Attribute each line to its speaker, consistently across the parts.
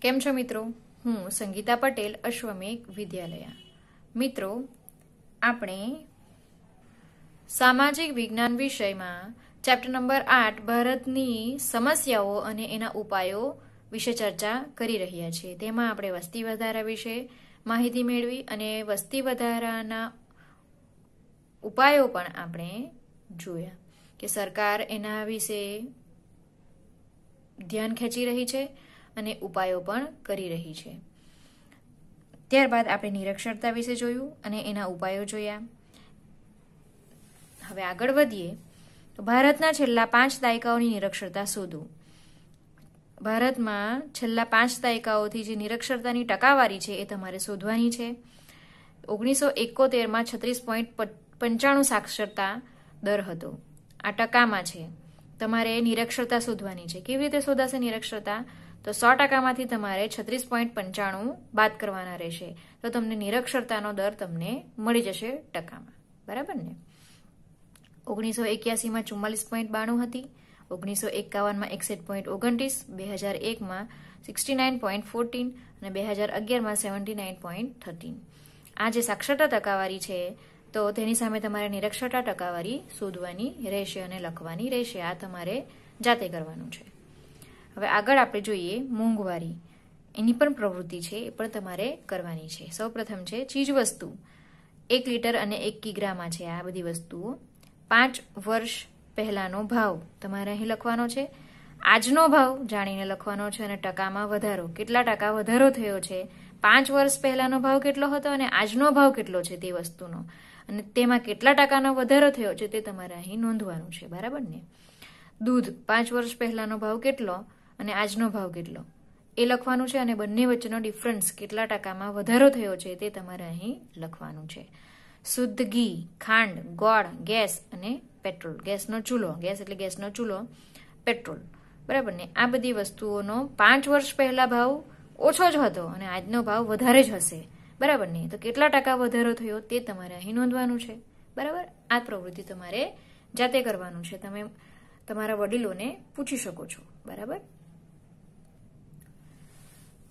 Speaker 1: કેમ છો મિત્રો હું સંગીતા પટેલ અશ્વમેક વિદ્યાલય મિત્રો આપણે સામાજિક વિજ્ઞાન વિષયમાં ચેપ્ટર નંબર આઠ ભારતની સમસ્યાઓ અને એના ઉપાયો વિશે ચર્ચા કરી રહ્યા છીએ તેમાં આપણે વસ્તી વધારા વિશે માહિતી મેળવી અને વસ્તી વધારાના ઉપાયો પણ આપણે જોયા કે સરકાર એના વિશે ધ્યાન ખેંચી રહી છે અને ઉપાયો પણ કરી રહી છે ત્યારબાદ આપણે નિરક્ષરતા વિશે જોયું અને એના ઉપાયો જોયા હવે આગળ વધીએ તો ભારતના છેલ્લા પાંચ દાયકાઓની નિરક્ષરતા શોધો ભારતમાં છેલ્લા પાંચ દાયકાઓથી જે નિરક્ષરતાની ટકાવારી છે એ તમારે શોધવાની છે ઓગણીસો એકોતેરમાં છત્રીસ પોઈન્ટ પંચાણું સાક્ષરતા દર હતો આ ટકામાં છે તમારે નિરક્ષરતા શોધવાની છે કેવી રીતે શોધાશે નિરક્ષરતા તો સો ટકામાંથી તમારે છત્રીસ પોઈન્ટ પંચાણું બાદ કરવાના રહેશે તો તમને નિરક્ષરતાનો દર તમને મળી જશે ટકામાં બરાબર ને ઓગણીસો એક્યાસીમાં ચુમ્માલીસ પોઈન્ટ બાણું હતી ઓગણીસો એકાવનમાં એકસઠ પોઈન્ટ ઓગણત્રીસ બે હજાર એકમાં સિક્સટી નાઇન પોઈન્ટ ફોર્ટીન અને બે હજાર અગિયારમાં સેવન્ટી નાઇન પોઈન્ટ થર્ટીન આ જે સાક્ષરતા ટકાવારી છે તો તેની સામે તમારે નિરક્ષરતા ટકાવારી શોધવાની રહેશે અને લખવાની રહેશે આ તમારે જાતે કરવાનું છે હવે આગળ આપણે જોઈએ મોંઘવારી એની પણ પ્રવૃત્તિ છે એ પણ તમારે કરવાની છે સૌપ્રથમ છે ચીજ વસ્તુ એક લીટર અને એક કિગ્રામાં છે આ બધી વસ્તુઓ પાંચ વર્ષ પહેલાંનો ભાવ તમારે અહીં લખવાનો છે આજનો ભાવ જાણીને લખવાનો છે અને ટકામાં વધારો કેટલા ટકા વધારો થયો છે પાંચ વર્ષ પહેલાંનો ભાવ કેટલો હતો અને આજનો ભાવ કેટલો છે તે વસ્તુનો અને તેમાં કેટલા ટકાનો વધારો થયો છે તે તમારે અહીં નોંધવાનું છે બરાબર ને દૂધ પાંચ વર્ષ પહેલાંનો ભાવ કેટલો અને આજનો ભાવ કેટલો એ લખવાનું છે અને બંને વચ્ચેનો ડિફરન્સ કેટલા ટકામાં વધારો થયો છે તે તમારે અહીં લખવાનું છે શુદ્ધ ઘી ખાંડ ગોળ ગેસ અને પેટ્રોલ ગેસનો ચૂલો ગેસ એટલે ગેસનો ચૂલો પેટ્રોલ બરાબર ને આ બધી વસ્તુઓનો પાંચ વર્ષ પહેલા ભાવ ઓછો જ હતો અને આજનો ભાવ વધારે જ હશે બરાબર ને તો કેટલા ટકા વધારો થયો તે તમારે અહીં નોંધવાનું છે બરાબર આ પ્રવૃત્તિ તમારે જાતે કરવાનું છે તમે તમારા વડીલોને પૂછી શકો છો બરાબર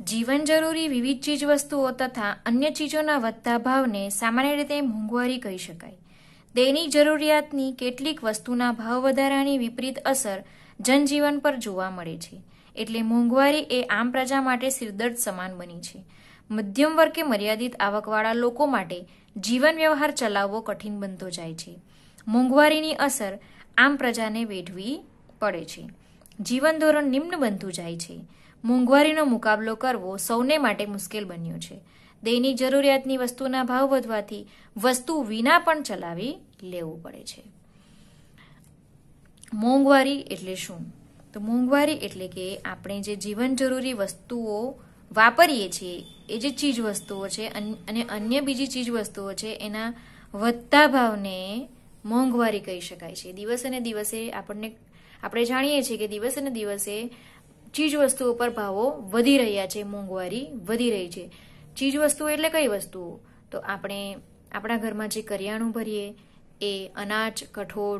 Speaker 1: જીવન જરૂરી વિવિધ ચીજ વસ્તુઓ તથા અન્ય ચીજોના વધતા ભાવને સામાન્ય રીતે મોંઘવારી કહી શકાય દૈનિક જરૂરિયાતની કેટલીક વસ્તુના ભાવ વધારાની વિપરીત અસર જનજીવન પર જોવા મળે છે એટલે મોંઘવારી એ આમ પ્રજા માટે સિરદર્દ સમાન બની છે મધ્યમ વર્ગે મર્યાદિત આવકવાળા લોકો માટે જીવન વ્યવહાર ચલાવવો કઠિન બનતો જાય છે મોંઘવારીની અસર આમ પ્રજાને વેઠવી પડે છે જીવન ધોરણ નિમ્ન બનતું જાય છે મોંઘવારીનો મુકાબલો કરવો સૌને માટે મુશ્કેલ બન્યું છે દૈનિક જરૂરિયાતની વસ્તુના ભાવ વધવાથી વસ્તુ વિના પણ ચલાવી લેવું પડે છે મોંઘવારી એટલે શું તો મોંઘવારી એટલે કે આપણે જે જીવન જરૂરી વસ્તુઓ વાપરીએ છીએ એ જે ચીજ વસ્તુઓ છે અને અન્ય બીજી ચીજ વસ્તુઓ છે એના વધતા ભાવને મોંઘવારી કહી શકાય છે દિવસે ને દિવસે આપણને આપણે જાણીએ છીએ કે દિવસે ને દિવસે ચીજ વસ્તુઓ પર ભાવો વધી રહ્યા છે મોંઘવારી વધી રહી છે ચીજવસ્તુઓ એટલે કઈ વસ્તુઓ તો આપણે આપણા ઘરમાં જે કરિયાણું ભરીએ એ અનાજ કઠોળ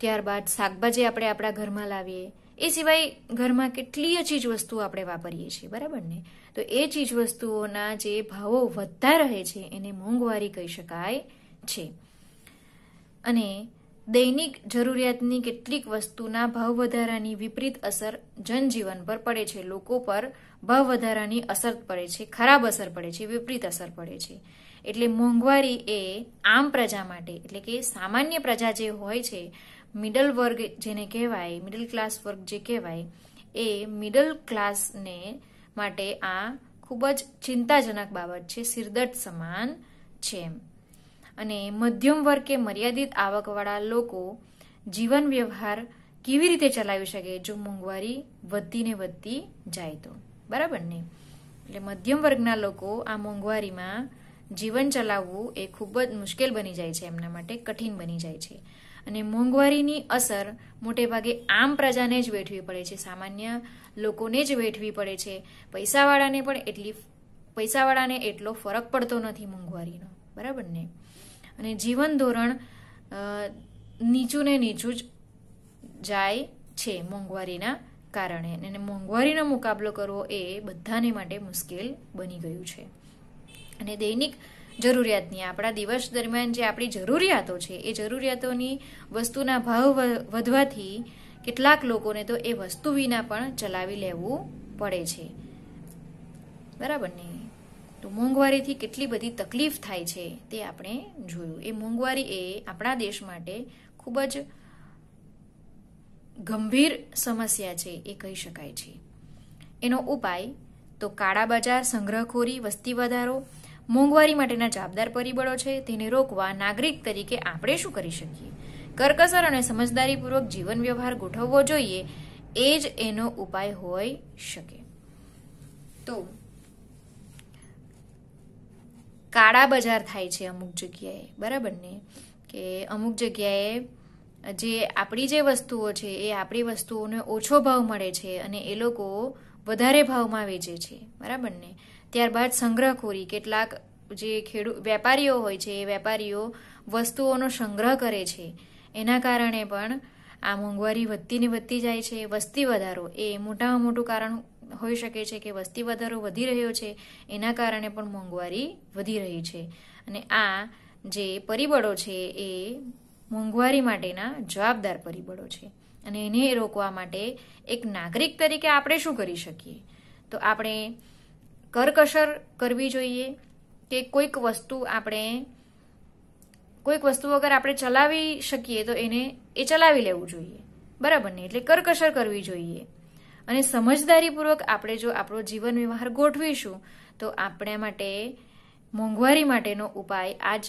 Speaker 1: ત્યારબાદ શાકભાજી આપણે આપણા ઘરમાં લાવીએ એ સિવાય ઘરમાં કેટલીય વસ્તુઓ આપણે વાપરીએ છીએ બરાબર ને તો એ ચીજ વસ્તુઓના જે ભાવો વધતા રહે છે એને મોંઘવારી કહી શકાય છે અને દૈનિક જરૂરિયાતની કેટલીક વસ્તુના ભાવ વિપરીત અસર જનજીવન પર પડે છે લોકો પર ભાવ અસર પડે છે ખરાબ અસર પડે છે વિપરીત અસર પડે છે એટલે મોંઘવારી એ આમ પ્રજા માટે એટલે કે સામાન્ય પ્રજા જે હોય છે મિડલ વર્ગ જેને કહેવાય મિડલ ક્લાસ વર્ગ જે કહેવાય એ મિડલ ક્લાસને માટે આ ખૂબ જ ચિંતાજનક બાબત છે સિરદર્દ સમાન છે એમ અને મધ્યમ વર્ગ કે મર્યાદિત આવકવાળા લોકો જીવન વ્યવહાર કેવી રીતે ચલાવી શકે જો મોંઘવારી વધતી ને વધતી જાય તો બરાબર ને એટલે મધ્યમ વર્ગના લોકો આ મોંઘવારીમાં જીવન ચલાવવું એ ખૂબ જ મુશ્કેલ બની જાય છે એમના માટે કઠિન બની જાય છે અને મોંઘવારીની અસર મોટે ભાગે આમ પ્રજાને જ વેઠવી પડે છે સામાન્ય લોકોને જ વેઠવી પડે છે પૈસાવાળાને પણ એટલી પૈસાવાળાને એટલો ફરક પડતો નથી મોંઘવારીનો બરાબર ને અને જીવન ધોરણ નીચું ને નીચું જ જાય છે મોંઘવારીના કારણે અને મોંઘવારીનો મુકાબલો કરવો એ બધાને માટે મુશ્કેલ બની ગયું છે અને દૈનિક જરૂરિયાતની આપણા દિવસ દરમિયાન જે આપણી જરૂરિયાતો છે એ જરૂરિયાતોની વસ્તુના ભાવ વધવાથી કેટલાક લોકોને તો એ વસ્તુ વિના પણ ચલાવી લેવું પડે છે બરાબર નહીં તો મોંઘવારીથી કેટલી બધી તકલીફ થાય છે તે આપણે જોયું એ મોંઘવારી એ આપણા દેશ માટે ખૂબ જ ગંભીર સમસ્યા છે એ કહી શકાય છે એનો ઉપાય તો કાળા બજાર સંગ્રહખોરી વસ્તી વધારો મોંઘવારી માટેના જવાબદાર પરિબળો છે તેને રોકવા નાગરિક તરીકે આપણે શું કરી શકીએ કરકસર અને સમજદારીપૂર્વક જીવન વ્યવહાર ગોઠવવો જોઈએ એ જ એનો ઉપાય હોઈ શકે તો કાળા બજાર થાય છે અમુક જગ્યાએ બરાબર ને કે અમુક જગ્યાએ જે આપણી જે વસ્તુઓ છે એ આપણી વસ્તુઓને ઓછો ભાવ મળે છે અને એ લોકો વધારે ભાવમાં વેચે છે બરાબર ને ત્યારબાદ સંગ્રહખોરી કેટલાક જે ખેડૂત વેપારીઓ હોય છે એ વેપારીઓ વસ્તુઓનો સંગ્રહ કરે છે એના કારણે પણ આ મોંઘવારી વધતી ને વધતી જાય છે વસ્તી વધારો એ મોટામાં મોટું કારણ હોઈ શકે છે કે વસ્તી વધારો વધી રહ્યો છે એના કારણે પણ મોંઘવારી વધી રહી છે અને આ જે પરિબળો છે એ મોંઘવારી માટેના જવાબદાર પરિબળો છે અને એને રોકવા માટે એક નાગરિક તરીકે આપણે શું કરી શકીએ તો આપણે કરકસર કરવી જોઈએ કે કોઈક વસ્તુ આપણે કોઈક વસ્તુ વગર આપણે ચલાવી શકીએ તો એને એ ચલાવી લેવું જોઈએ બરાબર ને એટલે કરકસર કરવી જોઈએ અને સમજદારીપૂર્વક આપણે જો આપણો જીવન વ્યવહાર ગોઠવીશું તો આપણા માટે મોંઘવારી માટેનો ઉપાય આજ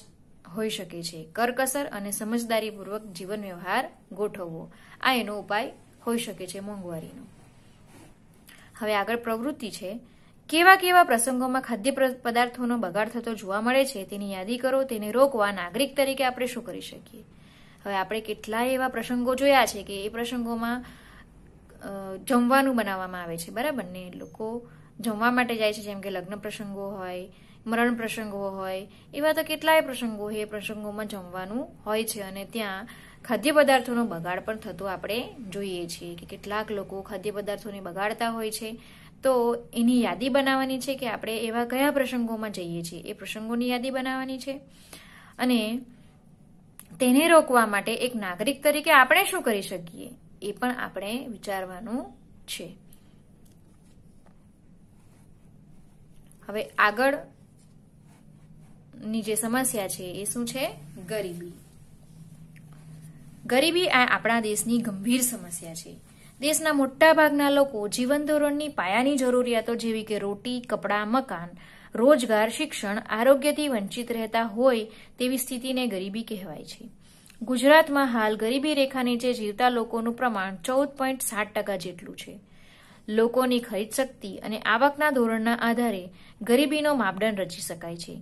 Speaker 1: હોઈ શકે છે કરકસર અને સમજદારીપૂર્વક જીવન વ્યવહાર ગોઠવવો આ એનો ઉપાય હોઈ શકે છે મોંઘવારીનો હવે આગળ પ્રવૃત્તિ છે કેવા કેવા પ્રસંગોમાં ખાદ્ય પદાર્થોનો બગાડ થતો જોવા મળે છે તેની યાદી કરો તેને રોકવા નાગરિક તરીકે આપણે શું કરી શકીએ હવે આપણે કેટલાય એવા પ્રસંગો જોયા છે કે એ પ્રસંગોમાં જમવાનું બનાવવામાં આવે છે બરાબર ને લોકો જમવા માટે જાય છે જેમ કે લગ્ન પ્રસંગો હોય મરણ પ્રસંગો હોય એવા તો કેટલાય પ્રસંગો એ પ્રસંગોમાં જમવાનું હોય છે અને ત્યાં ખાદ્ય પદાર્થોનો બગાડ પણ થતો આપણે જોઈએ છીએ કે કેટલાક લોકો ખાદ્ય પદાર્થોને બગાડતા હોય છે તો એની યાદી બનાવવાની છે કે આપણે એવા કયા પ્રસંગોમાં જઈએ છીએ એ પ્રસંગોની યાદી બનાવવાની છે અને તેને રોકવા માટે એક નાગરિક તરીકે આપણે શું કરી શકીએ એ પણ આપણે વિચારવાનું છે હવે આગળની જે સમસ્યા છે એ શું છે ગરીબી ગરીબી આ આપણા દેશની ગંભીર સમસ્યા છે દેશના મોટા ભાગના લોકો જીવન ધોરણની પાયાની જરૂરિયાતો જેવી કે રોટી કપડાં મકાન રોજગાર શિક્ષણ આરોગ્યથી વંચિત રહેતા હોય તેવી સ્થિતિને ગરીબી કહેવાય છે ગુજરાતમાં હાલ ગરીબી રેખા નીચે જીવતા લોકોનું પ્રમાણ ચૌદ પોઈન્ટ સાત ટકા જેટલું છે લોકોની ખરીદ શક્તિ અને આવકના ધોરણના આધારે ગરીબીનો માપદંડ રચી શકાય છે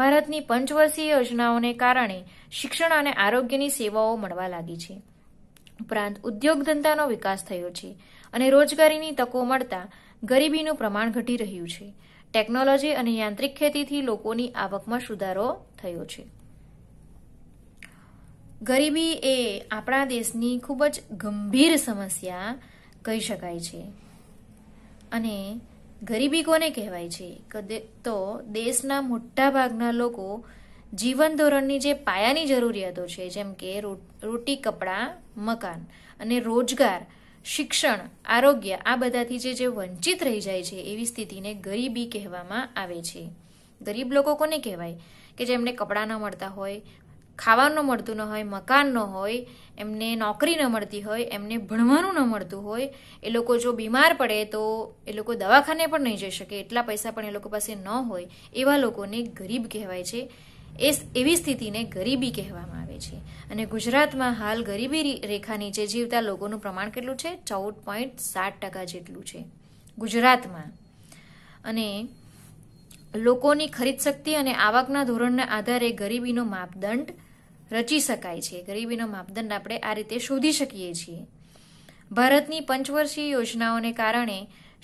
Speaker 1: ભારતની પંચવર્ષીય યોજનાઓને કારણે શિક્ષણ અને આરોગ્યની સેવાઓ મળવા લાગી છે ઉપરાંત ઉદ્યોગ ધંધાનો વિકાસ થયો છે અને રોજગારીની તકો મળતા ગરીબીનું પ્રમાણ ઘટી રહ્યું છે ટેકનોલોજી અને યાંત્રિક ખેતીથી લોકોની આવકમાં સુધારો થયો છે ગરીબી એ આપણા દેશની ખૂબ જ ગંભીર સમસ્યા કહી શકાય છે અને ગરીબી કોને કહેવાય છે તો દેશના મોટા ભાગના લોકો જીવન ધોરણની જે પાયાની જરૂરિયાતો છે જેમ કે રોટી કપડાં મકાન અને રોજગાર શિક્ષણ આરોગ્ય આ બધાથી જે વંચિત રહી જાય છે એવી સ્થિતિને ગરીબી કહેવામાં આવે છે ગરીબ લોકો કોને કહેવાય કે જેમને કપડાં ન મળતા હોય ખાવાનું મળતું ન હોય મકાન ન હોય એમને નોકરી ન મળતી હોય એમને ભણવાનું ન મળતું હોય એ લોકો જો બીમાર પડે તો એ લોકો દવાખાને પણ નહીં જઈ શકે એટલા પૈસા પણ એ લોકો પાસે ન હોય એવા લોકોને ગરીબ કહેવાય છે એ એવી સ્થિતિને ગરીબી કહેવામાં આવે છે અને ગુજરાતમાં હાલ ગરીબી રેખા નીચે જીવતા લોકોનું પ્રમાણ કેટલું છે ચૌદ પોઈન્ટ સાત ટકા જેટલું છે ગુજરાતમાં અને લોકોની ખરીદ શક્તિ અને આવકના ધોરણના આધારે ગરીબીનો માપદંડ રચી શકાય છે ગરીબીનો માપદંડ આપણે આ રીતે શોધી શકીએ છીએ ભારતની પંચવર્ષીય યોજનાઓને કારણે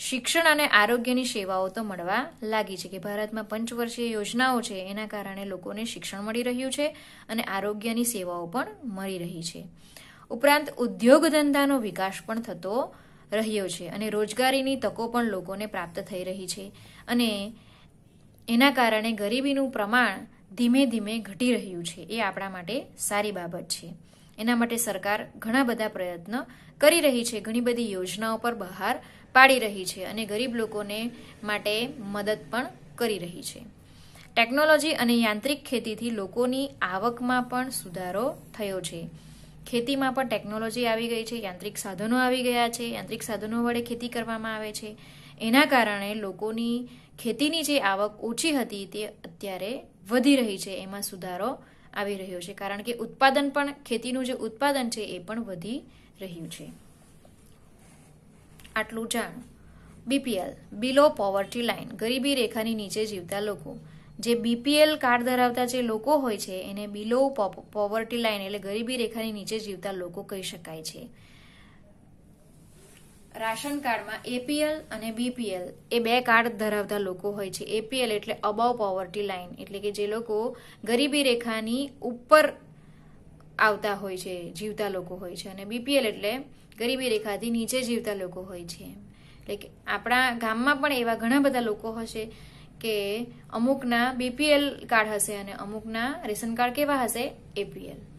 Speaker 1: શિક્ષણ અને આરોગ્યની સેવાઓ તો મળવા લાગી છે કે ભારતમાં પંચવર્ષીય યોજનાઓ છે એના કારણે લોકોને શિક્ષણ મળી રહ્યું છે અને આરોગ્યની સેવાઓ પણ મળી રહી છે ઉપરાંત ઉદ્યોગ ધંધાનો વિકાસ પણ થતો રહ્યો છે અને રોજગારીની તકો પણ લોકોને પ્રાપ્ત થઈ રહી છે અને એના કારણે ગરીબીનું પ્રમાણ ધીમે ધીમે ઘટી રહ્યું છે એ આપણા માટે સારી બાબત છે એના માટે સરકાર ઘણા બધા પ્રયત્ન કરી રહી છે ઘણી બધી યોજનાઓ પર બહાર પાડી રહી છે અને ગરીબ લોકોને માટે મદદ પણ કરી રહી છે ટેકનોલોજી અને યાંત્રિક ખેતીથી લોકોની આવકમાં પણ સુધારો થયો છે ખેતીમાં પણ ટેકનોલોજી આવી ગઈ છે યાંત્રિક સાધનો આવી ગયા છે યાંત્રિક સાધનો વડે ખેતી કરવામાં આવે છે એના કારણે લોકોની ખેતીની જે આવક ઓછી હતી તે અત્યારે વધી રહી છે એમાં સુધારો આવી રહ્યો છે કારણ કે ઉત્પાદન પણ ખેતીનું જે ઉત્પાદન છે એ પણ વધી રહ્યું છે આટલું જાણ બીપીએલ બિલો પોવર્ટી લાઇન ગરીબી રેખાની નીચે જીવતા લોકો જે બીપીએલ કાર્ડ ધરાવતા જે લોકો હોય છે એને બિલો પોવર્ટી લાઇન એટલે ગરીબી રેખાની નીચે જીવતા લોકો કહી શકાય છે રાશન કાર્ડમાં એપીએલ અને બીપીએલ એ બે કાર્ડ ધરાવતા લોકો હોય છે એપીએલ એટલે અબાવ પોવર્ટી લાઇન એટલે કે જે લોકો ગરીબી રેખાની ઉપર આવતા હોય છે જીવતા લોકો હોય છે અને બીપીએલ એટલે ગરીબી રેખાથી નીચે જીવતા લોકો હોય છે એટલે કે આપણા ગામમાં પણ એવા ઘણા બધા લોકો હશે કે અમુકના બીપીએલ કાર્ડ હશે અને અમુકના રેશન કાર્ડ કેવા હશે એપીએલ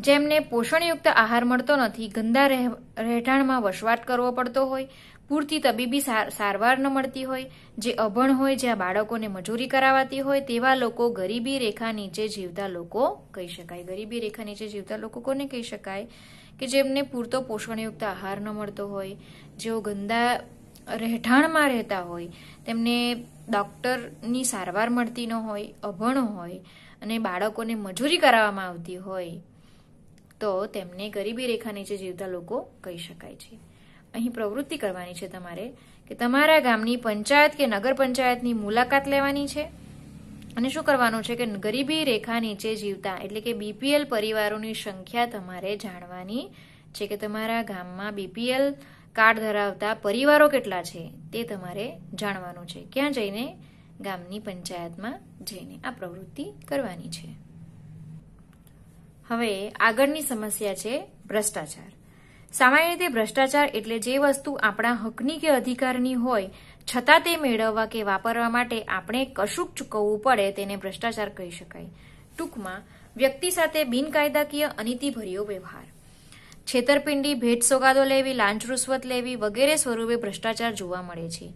Speaker 1: જેમને પોષણયુક્ત આહાર મળતો નથી ગંદા રહેઠાણમાં વસવાટ કરવો પડતો હોય પૂરતી તબીબી સારવાર ન મળતી હોય જે અભણ હોય જ્યાં બાળકોને મજૂરી કરાવાતી હોય તેવા લોકો ગરીબી રેખા નીચે જીવતા લોકો કહી શકાય ગરીબી રેખા નીચે જીવતા લોકો કોને કહી શકાય કે જેમને પૂરતો પોષણયુક્ત આહાર ન મળતો હોય જેઓ ગંદા રહેઠાણમાં રહેતા હોય તેમને ડૉક્ટરની સારવાર મળતી ન હોય અભણ હોય અને બાળકોને મજૂરી કરાવવામાં આવતી હોય તો તેમને ગરીબી રેખા નીચે જીવતા લોકો કહી શકાય છે અહીં પ્રવૃત્તિ કરવાની છે તમારે કે તમારા ગામની પંચાયત કે નગર પંચાયતની મુલાકાત લેવાની છે અને શું કરવાનું છે કે ગરીબી રેખા નીચે જીવતા એટલે કે બીપીએલ પરિવારોની સંખ્યા તમારે જાણવાની છે કે તમારા ગામમાં બીપીએલ કાર્ડ ધરાવતા પરિવારો કેટલા છે તે તમારે જાણવાનું છે ક્યાં જઈને ગામની પંચાયતમાં જઈને આ પ્રવૃત્તિ કરવાની છે હવે આગળની સમસ્યા છે ભ્રષ્ટાચાર સામાન્ય રીતે ભ્રષ્ટાચાર એટલે જે વસ્તુ આપણા હકની કે અધિકારની હોય છતાં તે મેળવવા કે વાપરવા માટે આપણે કશુંક ચૂકવવું પડે તેને ભ્રષ્ટાચાર કહી શકાય ટૂંકમાં વ્યક્તિ સાથે બિનકાયદાકીય અનિતિભર્યો વ્યવહાર છેતરપિંડી ભેટ સોગાદો લેવી લાંચ રૂશ્વત લેવી વગેરે સ્વરૂપે ભ્રષ્ટાચાર જોવા મળે છે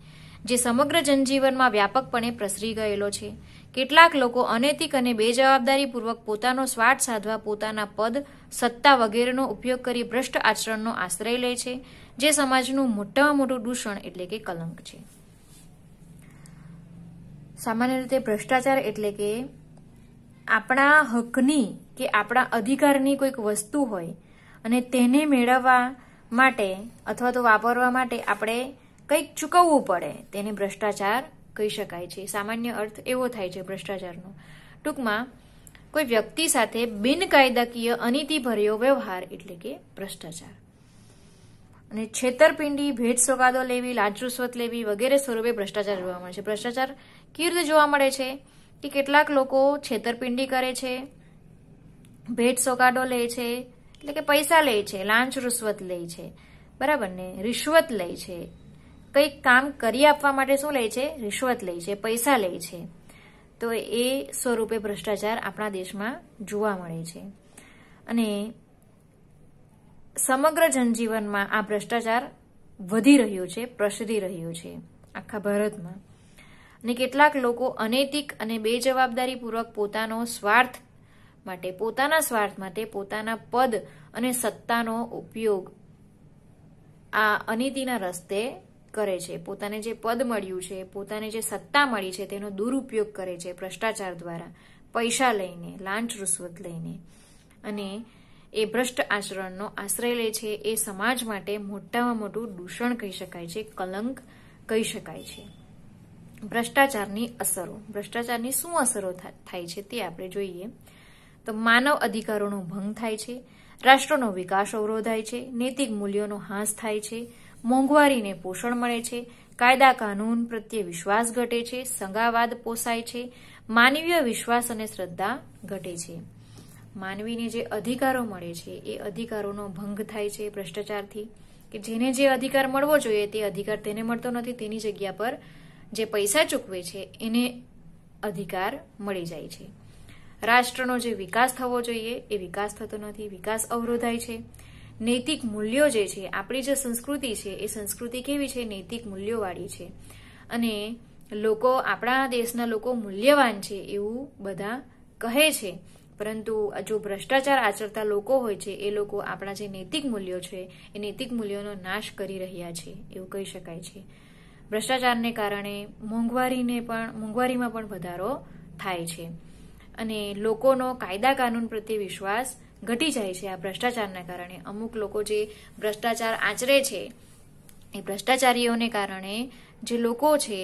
Speaker 1: જે સમગ્ર જનજીવનમાં વ્યાપકપણે પ્રસરી ગયેલો છે કેટલાક લોકો અનૈતિક અને બેજવાબદારીપૂર્વક પોતાનો સ્વાર્થ સાધવા પોતાના પદ સત્તા વગેરેનો ઉપયોગ કરી ભ્રષ્ટ આચરણનો આશ્રય લે છે જે સમાજનું મોટામાં મોટું દૂષણ એટલે કે કલંક છે સામાન્ય રીતે ભ્રષ્ટાચાર એટલે કે આપણા હકની કે આપણા અધિકારની કોઈક વસ્તુ હોય અને તેને મેળવવા માટે અથવા તો વાપરવા માટે આપણે કંઈક ચૂકવવું પડે તેને ભ્રષ્ટાચાર કહી શકાય છે સામાન્ય અર્થ એવો થાય છે ભ્રષ્ટાચારનો ટૂંકમાં કોઈ વ્યક્તિ સાથે બિનકાયદાકીય અનિતિભર્યો વ્યવહાર એટલે કે ભ્રષ્ટાચાર અને છેતરપિંડી ભેટ સોગાદો લેવી લાંચ લાંચરૂશ્વત લેવી વગેરે સ્વરૂપે ભ્રષ્ટાચાર જોવા મળે છે ભ્રષ્ટાચાર કેવી રીતે જોવા મળે છે કે કેટલાક લોકો છેતરપિંડી કરે છે ભેટ સોગાદો લે છે એટલે કે પૈસા લે છે લાંચ રૂશ્વત લે છે બરાબર ને રિશ્વત લે છે કંઈક કામ કરી આપવા માટે શું લે છે રિશ્વત લે છે પૈસા લે છે તો એ સ્વરૂપે ભ્રષ્ટાચાર આપણા દેશમાં જોવા મળે છે અને સમગ્ર જનજીવનમાં આ ભ્રષ્ટાચાર વધી રહ્યો છે પ્રસરી રહ્યો છે આખા ભારતમાં અને કેટલાક લોકો અનૈતિક અને બેજવાબદારીપૂર્વક પોતાનો સ્વાર્થ માટે પોતાના સ્વાર્થ માટે પોતાના પદ અને સત્તાનો ઉપયોગ આ અનીતિના રસ્તે કરે છે પોતાને જે પદ મળ્યું છે પોતાને જે સત્તા મળી છે તેનો દુરુપયોગ કરે છે ભ્રષ્ટાચાર દ્વારા પૈસા લઈને લાંચ રૂશ્વત લઈને અને એ ભ્રષ્ટ આચરણનો આશ્રય લે છે એ સમાજ માટે મોટામાં મોટું દૂષણ કહી શકાય છે કલંક કહી શકાય છે ભ્રષ્ટાચારની અસરો ભ્રષ્ટાચારની શું અસરો થાય છે તે આપણે જોઈએ તો માનવ અધિકારોનો ભંગ થાય છે રાષ્ટ્રનો વિકાસ અવરોધાય છે નૈતિક મૂલ્યોનો હાસ થાય છે મોંઘવારીને પોષણ મળે છે કાયદા કાનૂન પ્રત્યે વિશ્વાસ ઘટે છે સંગાવાદ પોસાય છે માનવીય વિશ્વાસ અને શ્રદ્ધા ઘટે છે માનવીને જે અધિકારો મળે છે એ અધિકારોનો ભંગ થાય છે ભ્રષ્ટાચારથી કે જેને જે અધિકાર મળવો જોઈએ તે અધિકાર તેને મળતો નથી તેની જગ્યા પર જે પૈસા ચૂકવે છે એને અધિકાર મળી જાય છે રાષ્ટ્રનો જે વિકાસ થવો જોઈએ એ વિકાસ થતો નથી વિકાસ અવરોધાય છે નૈતિક મૂલ્યો જે છે આપણી જે સંસ્કૃતિ છે એ સંસ્કૃતિ કેવી છે નૈતિક મૂલ્યોવાળી છે અને લોકો આપણા દેશના લોકો મૂલ્યવાન છે એવું બધા કહે છે પરંતુ જો ભ્રષ્ટાચાર આચરતા લોકો હોય છે એ લોકો આપણા જે નૈતિક મૂલ્યો છે એ નૈતિક મૂલ્યોનો નાશ કરી રહ્યા છે એવું કહી શકાય છે ભ્રષ્ટાચારને કારણે મોંઘવારીને પણ મોંઘવારીમાં પણ વધારો થાય છે અને લોકોનો કાયદા કાનૂન પ્રત્યે વિશ્વાસ ઘટી જાય છે આ ભ્રષ્ટાચારને કારણે અમુક લોકો જે ભ્રષ્ટાચાર આચરે છે એ ભ્રષ્ટાચારીઓને કારણે જે લોકો છે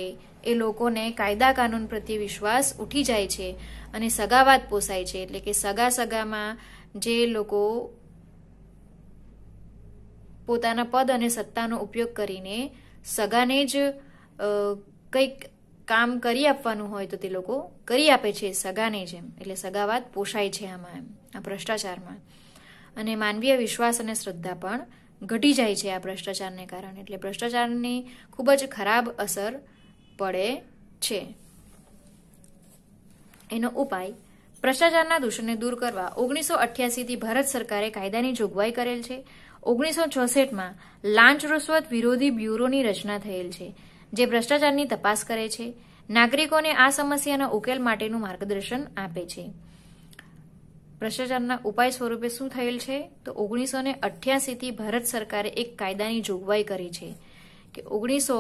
Speaker 1: એ લોકોને કાયદા કાનૂન પ્રત્યે વિશ્વાસ ઉઠી જાય છે અને સગાવાત પોસાય છે એટલે કે સગા સગામાં જે લોકો પોતાના પદ અને સત્તાનો ઉપયોગ કરીને સગાને જ કંઈક કામ કરી આપવાનું હોય તો તે લોકો કરી આપે છે સગાને જેમ એટલે સગાવાત પોષાય છે આમાં એમ આ ભ્રષ્ટાચારમાં અને માનવીય વિશ્વાસ અને શ્રદ્ધા પણ ઘટી જાય છે આ ભ્રષ્ટાચારને કારણે એટલે ભ્રષ્ટાચારની ખૂબ જ ખરાબ અસર પડે છે એનો ઉપાય ભ્રષ્ટાચારના દૂષણને દૂર કરવા ઓગણીસો અઠ્યાસીથી ભારત સરકારે કાયદાની જોગવાઈ કરેલ છે ઓગણીસો ચોસઠમાં લાંચ રૂશ્વત વિરોધી બ્યુરોની રચના થયેલ છે જે ભ્રષ્ટાચારની તપાસ કરે છે નાગરિકોને આ સમસ્યાના ઉકેલ માટેનું માર્ગદર્શન આપે છે ભ્રષ્ટાચારના ઉપાય સ્વરૂપે શું થયેલ છે તો ઓગણીસો ને અઠ્યાસીથી ભારત સરકારે એક કાયદાની જોગવાઈ કરી છે કે ઓગણીસો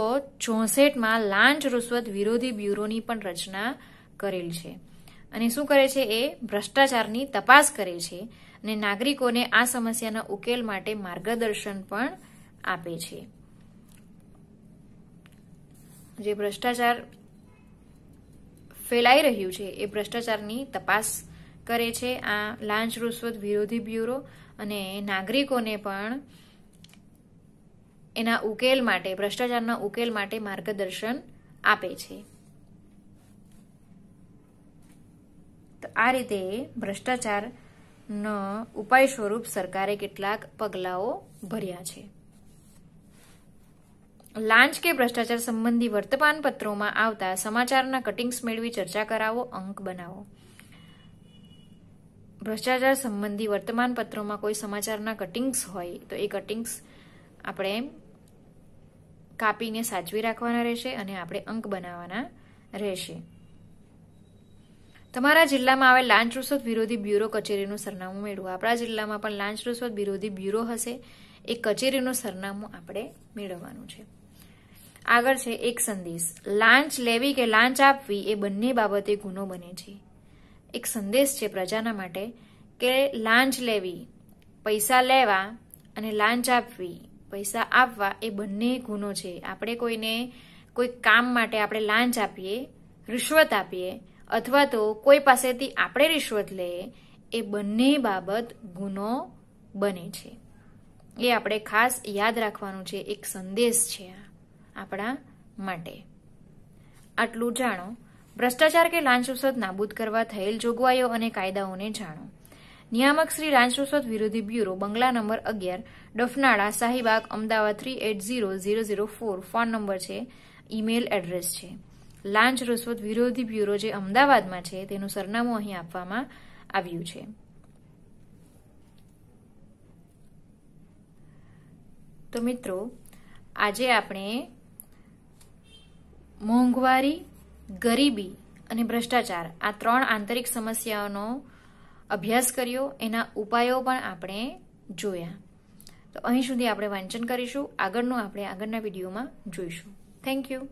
Speaker 1: ચોસઠમાં લાંચ રૂશ્વત વિરોધી બ્યુરોની પણ રચના કરેલ છે અને શું કરે છે એ ભ્રષ્ટાચારની તપાસ કરે છે અને નાગરિકોને આ સમસ્યાના ઉકેલ માટે માર્ગદર્શન પણ આપે છે જે ભ્રષ્ટાચાર ફેલાઈ રહ્યું છે એ ભ્રષ્ટાચારની તપાસ કરે છે આ લાંચ રૂશ્વત વિરોધી બ્યુરો અને નાગરિકોને પણ એના ઉકેલ માટે ભ્રષ્ટાચારના ઉકેલ માટે માર્ગદર્શન આપે છે તો આ રીતે ભ્રષ્ટાચારનો ઉપાય સ્વરૂપ સરકારે કેટલાક પગલાઓ ભર્યા છે લાંચ કે ભ્રષ્ટાચાર સંબંધી વર્તમાનપત્રોમાં આવતા સમાચારના કટિંગ્સ મેળવી ચર્ચા કરાવો અંક બનાવો ભ્રષ્ટાચાર સંબંધી વર્તમાનપત્રોમાં કોઈ સમાચારના કટિંગ્સ હોય તો એ કટિંગ્સ આપણે કાપીને સાચવી રાખવાના રહેશે અને આપણે અંક બનાવવાના રહેશે તમારા જિલ્લામાં આવેલ લાંચ રૂશ્વત વિરોધી બ્યુરો કચેરીનું સરનામું મેળવો આપણા જિલ્લામાં પણ લાંચ રૂશ્વત વિરોધી બ્યુરો હશે એ કચેરીનું સરનામું આપણે મેળવવાનું છે આગળ છે એક સંદેશ લાંચ લેવી કે લાંચ આપવી એ બંને બાબતે ગુનો બને છે એક સંદેશ છે પ્રજાના માટે કે લાંચ લેવી પૈસા લેવા અને લાંચ આપવી પૈસા આપવા એ બંને ગુનો છે આપણે કોઈને કોઈ કામ માટે આપણે લાંચ આપીએ રિશ્વત આપીએ અથવા તો કોઈ પાસેથી આપણે રિશ્વત લઈએ એ બંને બાબત ગુનો બને છે એ આપણે ખાસ યાદ રાખવાનું છે એક સંદેશ છે આ આપણા માટે આટલું જાણો ભ્રષ્ટાચાર કે લાંચ લાંચરૂષદ નાબૂદ કરવા થયેલ જોગવાઈઓ અને કાયદાઓને જાણો નિયામક શ્રી લાંચ લાંચરૂષદ વિરોધી બ્યુરો બંગલા નંબર અગિયાર Dafnala Shahibaug Ahmedabad three eight zero zero zero four phone number છે ઇમેલ એડ્રેસ છે લાંચ રૂશ્વત વિરોધી બ્યુરો જે અમદાવાદમાં છે તેનું સરનામું અહીં આપવામાં આવ્યું છે તો મિત્રો આજે આપણે મોંઘવારી ગરીબી અને ભ્રષ્ટાચાર આ ત્રણ આંતરિક સમસ્યાઓનો અભ્યાસ કર્યો એના ઉપાયો પણ આપણે જોયા તો અહીં સુધી આપણે વાંચન કરીશું આગળનું આપણે આગળના વિડીયોમાં જોઈશું થેન્ક યુ